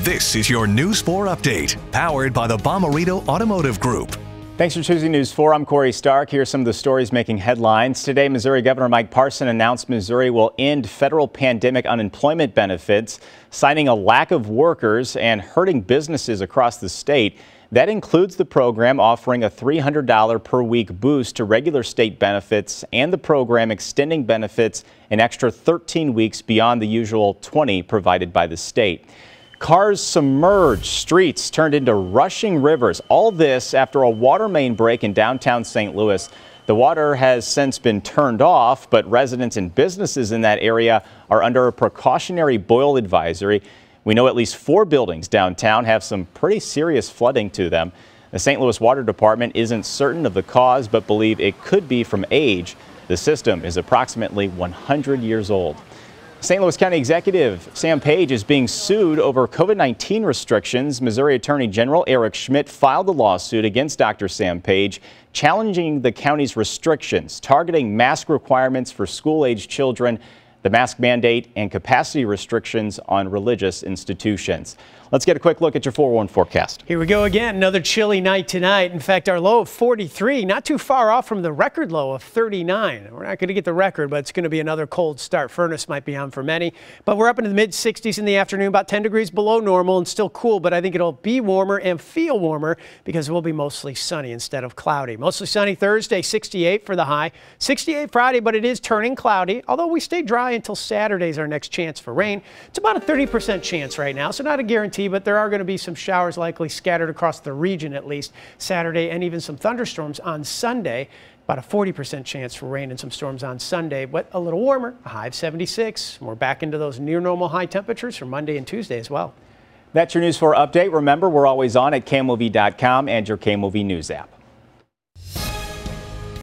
This is your News 4 update, powered by the Bomarito Automotive Group. Thanks for choosing News 4. I'm Corey Stark. Here are some of the stories making headlines. Today, Missouri Governor Mike Parson announced Missouri will end federal pandemic unemployment benefits, citing a lack of workers and hurting businesses across the state. That includes the program offering a $300 per week boost to regular state benefits and the program extending benefits an extra 13 weeks beyond the usual 20 provided by the state. Cars submerged, streets turned into rushing rivers. All this after a water main break in downtown St. Louis. The water has since been turned off, but residents and businesses in that area are under a precautionary boil advisory. We know at least four buildings downtown have some pretty serious flooding to them. The St. Louis Water Department isn't certain of the cause, but believe it could be from age. The system is approximately 100 years old. St. Louis County Executive Sam Page is being sued over COVID-19 restrictions. Missouri Attorney General Eric Schmidt filed a lawsuit against Dr. Sam Page, challenging the county's restrictions, targeting mask requirements for school aged children the mask mandate, and capacity restrictions on religious institutions. Let's get a quick look at your 4-1 forecast. Here we go again. Another chilly night tonight. In fact, our low of 43, not too far off from the record low of 39. We're not going to get the record, but it's going to be another cold start. Furnace might be on for many, but we're up into the mid 60s in the afternoon, about 10 degrees below normal and still cool, but I think it'll be warmer and feel warmer because it will be mostly sunny instead of cloudy. Mostly sunny Thursday, 68 for the high, 68 Friday, but it is turning cloudy, although we stay dry high until Saturday is our next chance for rain. It's about a 30% chance right now, so not a guarantee, but there are going to be some showers likely scattered across the region at least Saturday and even some thunderstorms on Sunday. About a 40% chance for rain and some storms on Sunday, but a little warmer, a high of 76. We're back into those near normal high temperatures for Monday and Tuesday as well. That's your News 4 update. Remember, we're always on at KMOV.com and your KMOV News app.